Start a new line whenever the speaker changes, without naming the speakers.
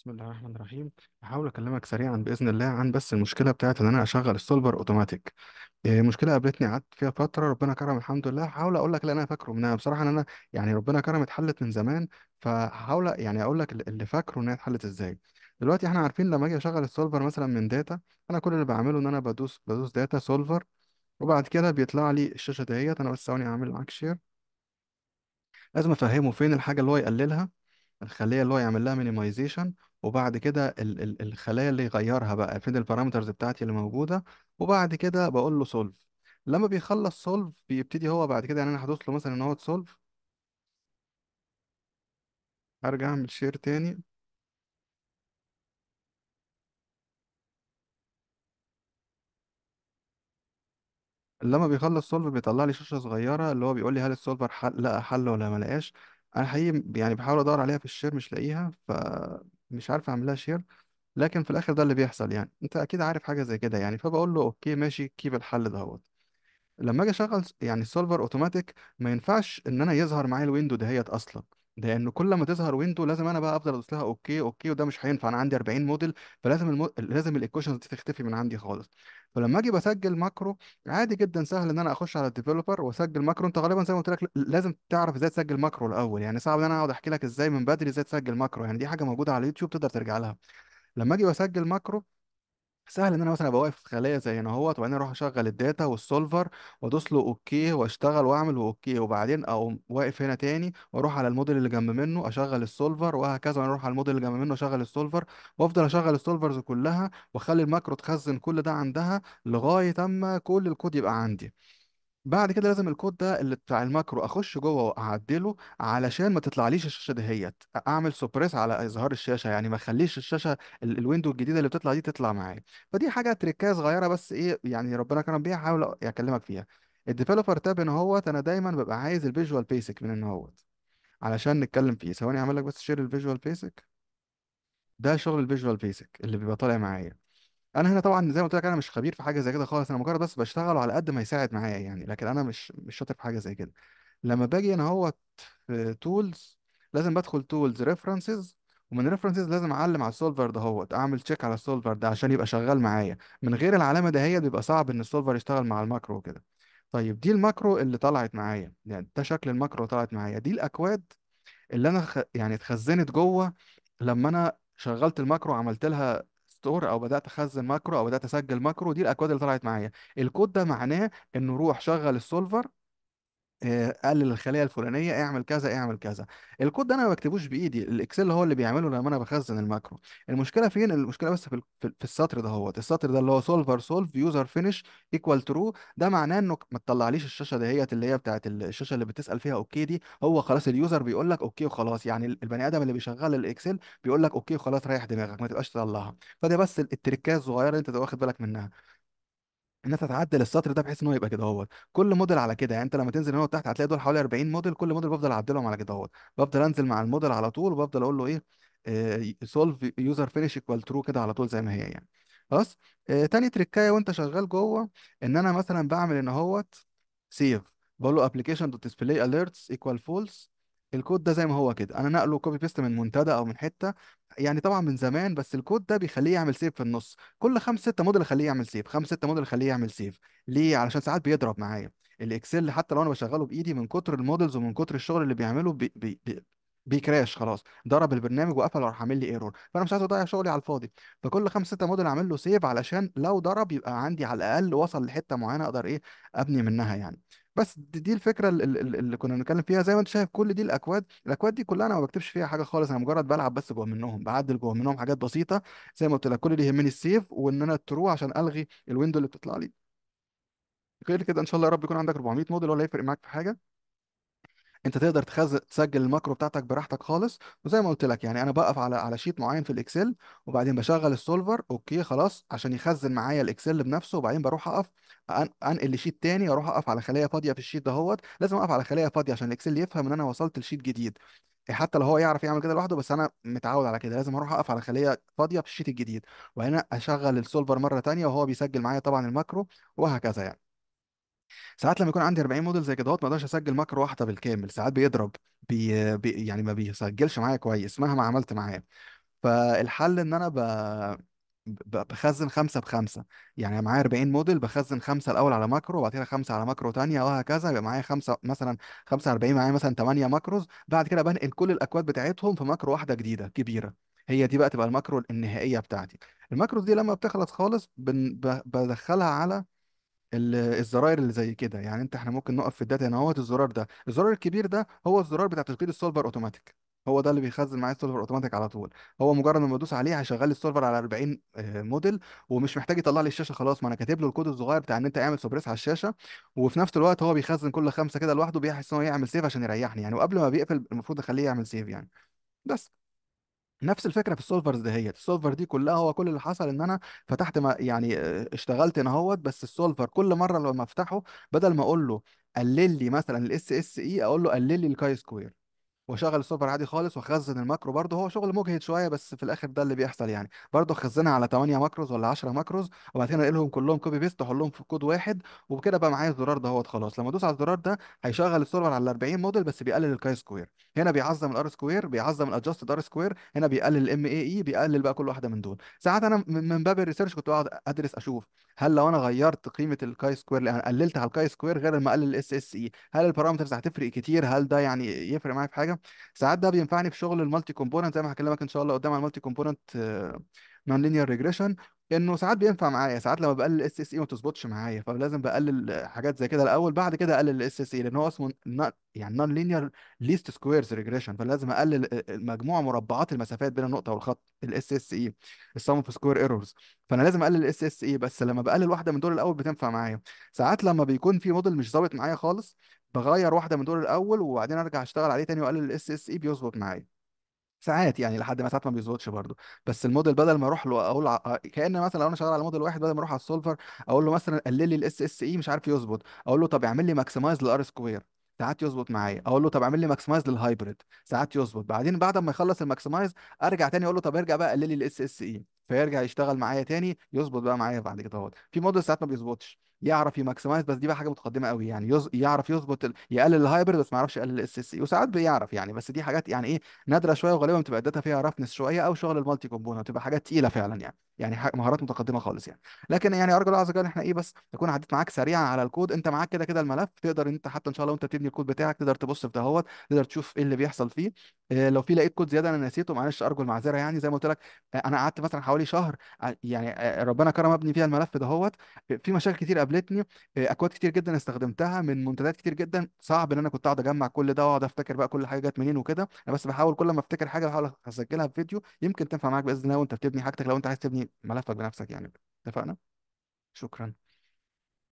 بسم الله الرحمن الرحيم هحاول اكلمك سريعا باذن الله عن بس المشكله بتاعت ان انا اشغل السولفر اوتوماتيك آه، مشكله قابلتني قعدت فيها فتره ربنا كرم الحمد لله هحاول اقول لك اللي انا فاكره منها بصراحه ان انا يعني ربنا كرم اتحلت من زمان فهحاول يعني اقول لك اللي فاكره انها اتحلت ازاي دلوقتي احنا عارفين لما اجي اشغل السولفر مثلا من داتا انا كل اللي بعمله ان انا بدوس بدوس داتا سولفر وبعد كده بيطلع لي الشاشه دهيت انا بس ثواني اعمل معاك شير لازم افهمه فين الحاجه اللي هو يقللها الخليه اللي هو يعمل لها مينيمايزيشن وبعد كده ال ال الخلايا اللي يغيرها بقى فين البارامترز بتاعتي اللي موجوده وبعد كده بقول له سولف لما بيخلص سولف بيبتدي هو بعد كده يعني انا هدوس له مثلا ان هو تسولف ارجع اعمل شير تاني لما بيخلص سولف بيطلع لي شاشه صغيره اللي هو بيقول لي هل السولفر حل لقى حل ولا ما لقاش انا حقيقي يعني بحاول ادور عليها في الشير مش لاقيها ف مش عارف اعملها شير لكن في الاخر ده اللي بيحصل يعني انت اكيد عارف حاجه زي كده يعني فبقول له اوكي ماشي كيب الحل دهوت لما اجي اشغل يعني السولفر اوتوماتيك ما ينفعش ان انا يظهر معايا الويندو دهيت اصلا لان كل ما تظهر ويندو لازم انا بقى افضل ادوس لها اوكي اوكي وده مش هينفع انا عندي 40 موديل فلازم المو... لازم الايكويشنز دي تختفي من عندي خالص فلما اجي بسجل ماكرو عادي جدا سهل ان انا اخش على الديفلوبر واسجل ماكرو انت غالبا زي ما قلت لك لازم تعرف ازاي تسجل ماكرو الاول يعني صعب ان انا اقعد احكي لك ازاي من بدري ازاي تسجل ماكرو يعني دي حاجه موجوده على اليوتيوب تقدر ترجع لها لما اجي بسجل ماكرو سهل ان انا مثلا ابقى واقف في خليه زي هنا اهوت وبعدين اروح اشغل الداتا والسولفر وادوس له اوكي واشتغل واعمل اوكي وبعدين اقوم واقف هنا تاني واروح على الموديل اللي جنب منه اشغل السولفر وهكذا وانا اروح على الموديل اللي جنب منه اشغل السولفر وافضل اشغل السولفرز كلها واخلي الماكرو تخزن كل ده عندها لغايه اما كل الكود يبقى عندي بعد كده لازم الكود ده اللي بتاع الماكرو اخش جوه واعدله علشان ما تطلعليش الشاشه دهيت اعمل سوبريس على اظهار الشاشه يعني ما اخليش الشاشه ال- الويندو الجديده اللي بتطلع دي تطلع معايا فدي حاجه تريكايه صغيره بس ايه يعني ربنا كرم بيها حاول اكلمك فيها الديفلوبر تاب ان هوت انا دايما ببقى عايز الفيجوال بيسك من ان هوت علشان نتكلم فيه ثواني اعمل لك بس شير الفيجوال بيسك ده شغل الفيجوال بيسك اللي بيبقى طالع معايا انا هنا طبعا زي ما قلت لك انا مش خبير في حاجه زي كده خالص انا مجرد بس بشتغل على قد ما يساعد معايا يعني لكن انا مش مش شاطر في حاجه زي كده لما باجي انا هو في تولز لازم بدخل تولز ريفرنسز ومن ريفرنسز لازم اعلم على السولفر ده هو اعمل تشيك على السولفر ده عشان يبقى شغال معايا من غير العلامه ده هي بيبقى صعب ان السولفر يشتغل مع الماكرو وكده طيب دي الماكرو اللي طلعت معايا يعني ده شكل الماكرو اللي طلعت معايا دي الاكواد اللي انا خ... يعني اتخزنت جوه لما انا شغلت الماكرو عملت لها ستور او بدات اخزن ماكرو او بدات اسجل ماكرو دي الاكواد اللي طلعت معايا الكود ده معناه انه روح شغل السولفر آه، قلل الخليه الفلانيه اعمل كذا اعمل كذا الكود ده انا ما بكتبوش بايدي الاكسل هو اللي بيعمله لما انا بخزن الماكرو المشكله فين المشكله بس في في السطر ده هو السطر ده اللي هو سولفر سولف يوزر فينش ايكوال ترو ده معناه انه ما تطلعليش الشاشه دهيت اللي هي بتاعت الشاشه اللي بتسال فيها اوكي دي هو خلاص اليوزر بيقول لك اوكي وخلاص يعني البني ادم اللي بيشغل الاكسل بيقول لك اوكي وخلاص رايح دماغك ما تبقاش تطلعها فده بس التركات الصغيره اللي انت واخد بالك منها الناس هتعدل السطر ده بحيث ان هو يبقى كده اهوت كل موديل على كده يعني انت لما تنزل هنا وتحت هتلاقي دول حوالي 40 موديل كل موديل بفضل اعدلهم على كده اهوت بفضل انزل مع الموديل على طول وبفضل اقول له ايه سولف يوزر فينش ايكوال ترو كده على طول زي ما هي يعني خلاص آه تاني تريكايه وانت شغال جوه ان انا مثلا بعمل ان اهوت سيف بقول له ابلكيشن دوت ديسبلاي اليرتس ايكوال فولس الكود ده زي ما هو كده انا نقله كوبي بيست من منتدى او من حته يعني طبعا من زمان بس الكود ده بيخليه يعمل سيف في النص كل خمس ستة موديل اخليه يعمل سيف خمس ستة موديل اخليه يعمل سيف ليه علشان ساعات بيضرب معايا الاكسل حتى لو انا بشغله بايدي من كتر المودلز ومن كتر الشغل اللي بيعمله بي بي بي بيكراش خلاص ضرب البرنامج وقفل وراح عامل لي ايرور فانا مش عايز اضيع شغلي على الفاضي فكل خمس ستة موديل اعمل له سيف علشان لو ضرب يبقى عندي على الاقل وصل لحته معينه اقدر ايه ابني منها يعني بس دي الفكره اللي كنا بنتكلم فيها زي ما انت شايف كل دي الاكواد الاكواد دي كلها انا ما بكتبش فيها حاجه خالص انا مجرد بلعب بس جوه منهم بعدل جوه منهم حاجات بسيطه زي ما قلت لك كل اللي يهمني السيف وان انا الترو عشان الغي الويندو اللي بتطلع لي غير كده ان شاء الله يا رب يكون عندك 400 موديل ولا يفرق معاك في حاجه انت تقدر تخزن تسجل الماكرو بتاعتك براحتك خالص وزي ما قلت لك يعني انا بقف على على شيت معين في الاكسل وبعدين بشغل السولفر اوكي خلاص عشان يخزن معايا الاكسل بنفسه وبعدين بروح اقف انقل لشيت تاني اروح اقف على خليه فاضيه في الشيت دهوت لازم اقف على خليه فاضيه عشان الاكسل يفهم ان انا وصلت لشيت جديد إيه، حتى لو هو يعرف يعمل كده لوحده بس انا متعود على كده لازم اروح اقف على خليه فاضيه في الشيت الجديد وهنا اشغل السولفر مره تانية وهو بيسجل معايا طبعا الماكرو وهكذا يعني ساعات لما يكون عندي 40 موديل زي كده ما اقدرش اسجل ماكرو واحده بالكامل ساعات بيضرب بي... بي... يعني ما بيسجلش معايا كويس مهما عملت معاه فالحل ان انا ب... ب- بخزن خمسة بخمسة يعني معايا 40 موديل بخزن خمسة الأول على ماكرو وبعد كده خمسة على ماكرو تانية وهكذا يبقى معايا خمسة مثلا 45 معايا مثلا 8 ماكروز بعد كده بنقل كل الأكواد بتاعتهم في ماكرو واحدة جديدة كبيرة هي دي بقى تبقى الماكرو النهائية بتاعتي الماكرو دي لما بتخلص خالص بن... ب... بدخلها على الزراير اللي زي كده يعني انت احنا ممكن نقف في الداتا هنا اهوت الزرار ده الزرار الكبير ده هو الزرار بتاع تشغيل السولفر اوتوماتيك هو ده اللي بيخزن معايا السولفر اوتوماتيك على طول هو مجرد ما بدوس عليه هيشغل لي السولفر على 40 موديل آه، ومش محتاج يطلع لي الشاشه خلاص ما انا كاتب له الكود الصغير بتاع ان انت اعمل سوبريس على الشاشه وفي نفس الوقت هو بيخزن كل خمسه كده لوحده بيحس ان هو يعمل سيف عشان يريحني يعني وقبل ما بيقفل المفروض اخليه يعمل سيف يعني بس نفس الفكره في السولفرز دي هي السولفر دي كلها هو كل اللي حصل ان انا فتحت ما يعني آه، اشتغلت انا اهوت بس السولفر كل مره لما افتحه بدل ما اقول له قلل لي مثلا الاس اس اي e، اقول له قلل لي الكاي سكوير وشغل السوبر عادي خالص وخزن الماكرو برضه هو شغل مجهد شويه بس في الاخر ده اللي بيحصل يعني برضه خزنها على 8 ماكروز ولا 10 ماكروز وبعد كده لهم كلهم كوبي بيست لهم في كود واحد وبكده بقى معايا الزرار ده هو خلاص لما ادوس على الزرار ده هيشغل السيرفر على 40 موديل بس بيقلل الكاي سكوير هنا بيعظم الار سكوير بيعظم الادجستد ار سكوير هنا بيقلل الام اي اي e، بيقلل بقى كل واحده من دول ساعات انا من باب الريسيرش كنت بقعد ادرس اشوف هل لو انا غيرت قيمه الكاي سكوير لان قللت على الكاي سكوير غير ما اقلل الاس اس اي e. هل البارامترز هتفرق كتير هل ده يعني يفرق معايا في حاجه ساعات ده بينفعني في شغل المالتي كومبوننت زي ما هكلمك ان شاء الله قدام على المالتي كومبوننت نون لينير ريجريشن انه ساعات بينفع معايا ساعات لما بقلل الاس اس اي ما بتظبطش معايا فلازم بقلل حاجات زي كده الاول بعد كده اقلل الاس اس اي e، لان هو اسمه يعني نون لينير ليست سكويرز ريجريشن فلازم اقلل آه، آه، مجموع مربعات المسافات بين النقطه والخط الاس اس اي السم اوف سكوير ايرورز فانا لازم اقلل الاس اس اي e، بس لما بقلل واحده من دول الاول بتنفع معايا ساعات لما بيكون في موديل مش ظابط معايا خالص بغير واحده من دول الاول وبعدين ارجع اشتغل عليه تاني واقلل الاس اس اي e بيظبط معايا ساعات يعني لحد ما ساعات ما بيظبطش برضه بس الموديل بدل ما اروح له اقول ع... كان مثلا لو انا شغال على موديل واحد بدل ما اروح على السولفر اقول له مثلا قلل لي الاس اس اي e مش عارف يظبط اقول له طب اعمل لي ماكسمايز للار سكوير ساعات يظبط معايا اقول له طب اعمل لي ماكسمايز للهايبريد ساعات يظبط بعدين بعد ما يخلص الماكسمايز ارجع تاني اقول له طب ارجع بقى قلل لي الاس اس اي e. فيرجع يشتغل معايا تاني يظبط بقى معايا بعد كده اهوت في موديل ساعات ما بيظبطش يعرف يماكسمايز بس دي بقى حاجه متقدمه قوي يعني يز... يعرف يظبط ال... يقلل الهايبر بس ما يعرفش يقلل الاس اس اي وساعات بيعرف يعني بس دي حاجات يعني ايه نادره شويه وغالبا بتبقى الداتا فيها رفنس شويه او شغل المالتي كومبوننت بتبقى حاجات تقيله فعلا يعني يعني ح... مهارات متقدمه خالص يعني لكن يعني ارجو الله عز وجل احنا ايه بس نكون عديت معاك سريعا على الكود انت معاك كده كده الملف تقدر انت حتى ان شاء الله وانت بتبني الكود بتاعك تقدر تبص في دهوت تقدر تشوف ايه اللي بيحصل فيه إيه لو في لقيت كود زياده انا نسيته معلش ارجو المعذره يعني زي ما قلت لك آه، انا قعدت مثلا حوالي شهر آه، يعني آه، ربنا كرم ابني فيها الملف دهوت في مشاكل كتير قابلتني آه، اكواد كتير جدا استخدمتها من منتديات كتير جدا صعب ان انا كنت اقعد اجمع كل ده واقعد افتكر بقى كل حاجه جت منين وكده انا بس بحاول كل ما افتكر حاجه بحاول اسجلها في فيديو يمكن تنفع معاك باذن الله وانت بتبني حاجتك لو انت عايز تبني ملفك بنفسك يعني اتفقنا شكرا